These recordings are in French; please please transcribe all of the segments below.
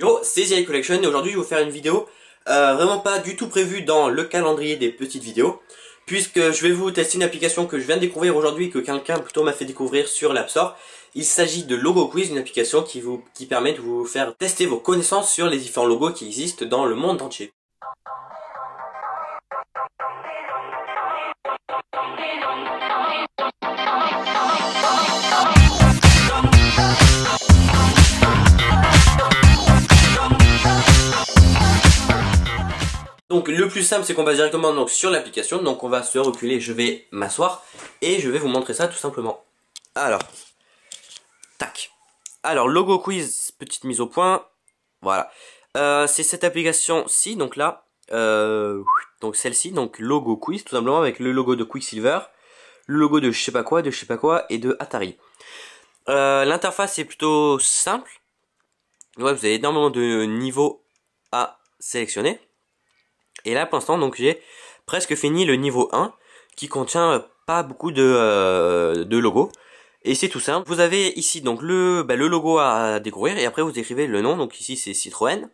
Yo, c'est Collection et aujourd'hui je vais vous faire une vidéo euh, vraiment pas du tout prévue dans le calendrier des petites vidéos puisque je vais vous tester une application que je viens de découvrir aujourd'hui que quelqu'un plutôt m'a fait découvrir sur l'App Store. Il s'agit de Logo Quiz, une application qui vous qui permet de vous faire tester vos connaissances sur les différents logos qui existent dans le monde entier. Donc le plus simple c'est qu'on va directement donc, sur l'application, donc on va se reculer, je vais m'asseoir et je vais vous montrer ça tout simplement. Alors, tac. Alors logo quiz, petite mise au point, voilà. Euh, c'est cette application-ci, donc là, euh, donc celle-ci, donc logo quiz, tout simplement avec le logo de Quicksilver, le logo de je sais pas quoi, de je sais pas quoi et de Atari. Euh, l'interface est plutôt simple. vous avez énormément de niveaux à sélectionner. Et là, pour l'instant, donc j'ai presque fini le niveau 1 qui contient pas beaucoup de, euh, de logos. Et c'est tout simple. Vous avez ici donc le, bah, le logo à découvrir et après vous écrivez le nom. Donc ici c'est Citroën.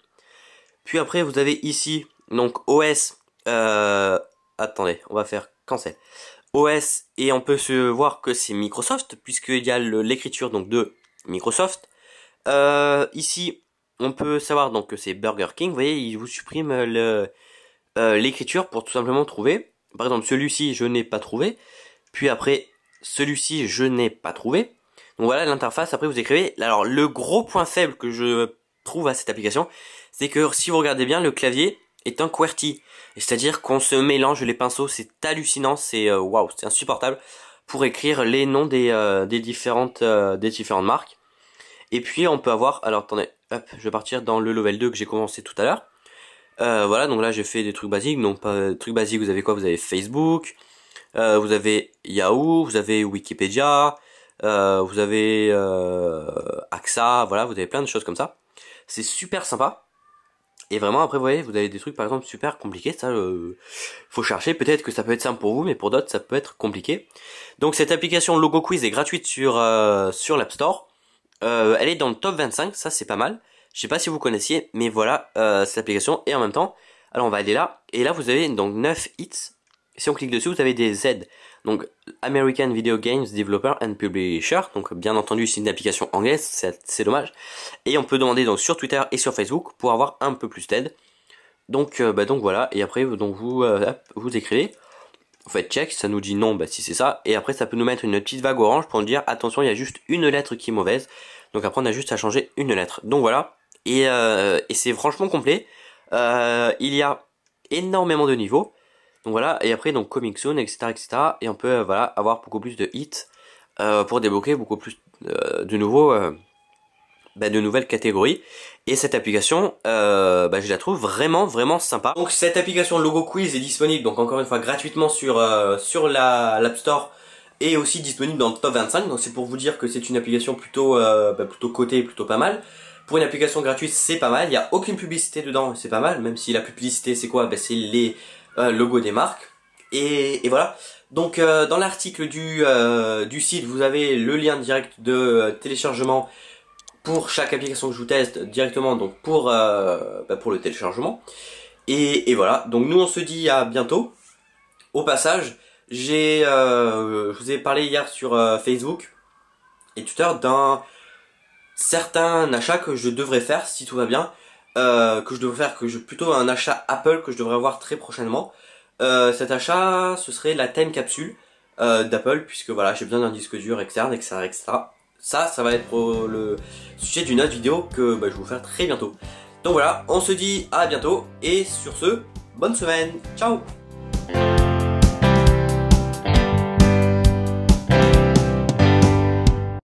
Puis après vous avez ici donc OS. Euh, attendez, on va faire c'est OS et on peut se voir que c'est Microsoft puisqu'il y a l'écriture donc de Microsoft. Euh, ici on peut savoir donc que c'est Burger King. Vous voyez, il vous supprime le, euh, l'écriture pour tout simplement trouver. Par exemple, celui-ci, je n'ai pas trouvé. Puis après, celui-ci, je n'ai pas trouvé. Donc voilà l'interface. Après, vous écrivez. Alors, le gros point faible que je trouve à cette application, c'est que si vous regardez bien, le clavier est un QWERTY. C'est-à-dire qu'on se mélange les pinceaux. C'est hallucinant. C'est euh, waouh, c'est insupportable pour écrire les noms des, euh, des différentes des différentes marques. Et puis on peut avoir, alors attendez, hop, je vais partir dans le level 2 que j'ai commencé tout à l'heure. Euh, voilà, donc là j'ai fait des trucs basiques. Donc, pas, trucs basiques, vous avez quoi Vous avez Facebook, euh, vous avez Yahoo, vous avez Wikipédia, euh, vous avez AXA, voilà, vous avez plein de choses comme ça. C'est super sympa. Et vraiment, après, vous voyez, vous avez des trucs par exemple super compliqués. Ça, faut chercher. Peut-être que ça peut être simple pour vous, mais pour d'autres, ça peut être compliqué. Donc, cette application Logo Quiz est gratuite sur, sur l'App Store. elle est dans le top 25, ça c'est pas mal. Je sais pas si vous connaissiez, mais voilà euh, cette application. Et en même temps, alors on va aller là. Et là, vous avez donc 9 hits. Si on clique dessus, vous avez des Z. Donc American Video Games Developer and Publisher. Donc bien entendu, c'est une application anglaise, c'est dommage. Et on peut demander donc sur Twitter et sur Facebook pour avoir un peu plus d'aide. Donc, euh, bah, donc voilà. Et après, donc, vous, euh, vous écrivez. Vous faites check, ça nous dit non, bah si c'est ça. Et après, ça peut nous mettre une petite vague orange pour nous dire attention, il y a juste une lettre qui est mauvaise. Donc après, on a juste à changer une lettre. Donc voilà, euh, et, c'est franchement complet. Euh, il y a énormément de niveaux. Donc voilà, et après donc Comic soon, etc. etc. et on peut euh, avoir beaucoup plus de hits pour débloquer beaucoup plus de nouveaux bah, de nouvelles catégories. Et cette application, bah, je la trouve vraiment, vraiment sympa. Donc cette application Logo Quiz est disponible, donc encore une fois, gratuitement sur, sur l'App Store et aussi disponible dans le top 25. Donc c'est pour vous dire que c'est une application plutôt, bah, plutôt cotée et plutôt pas mal. Pour une application gratuite, c'est pas mal. Il n'y a aucune publicité dedans, c'est pas mal. Même si la publicité, c'est quoi ben, C'est les euh, logos des marques. Et, voilà. Donc euh, dans l'article du, euh, du site, vous avez le lien direct de téléchargement pour chaque application que je vous teste directement donc pour, ben, pour le téléchargement. Et, voilà. Donc nous, on se dit à bientôt. Au passage, j'ai, je vous ai parlé hier sur Facebook et Twitter d'un certains achats que je devrais faire si tout va bien, euh, que je devrais faire, que je plutôt un achat Apple que je devrais avoir très prochainement. Euh, cet achat, ce serait la time capsule euh, d'Apple, puisque voilà, j'ai besoin d'un disque dur externe, etc., etc. Ça, ça va être le sujet d'une autre vidéo que bah, je vais vous faire très bientôt. Donc voilà, on se dit à bientôt, et sur ce, bonne semaine, ciao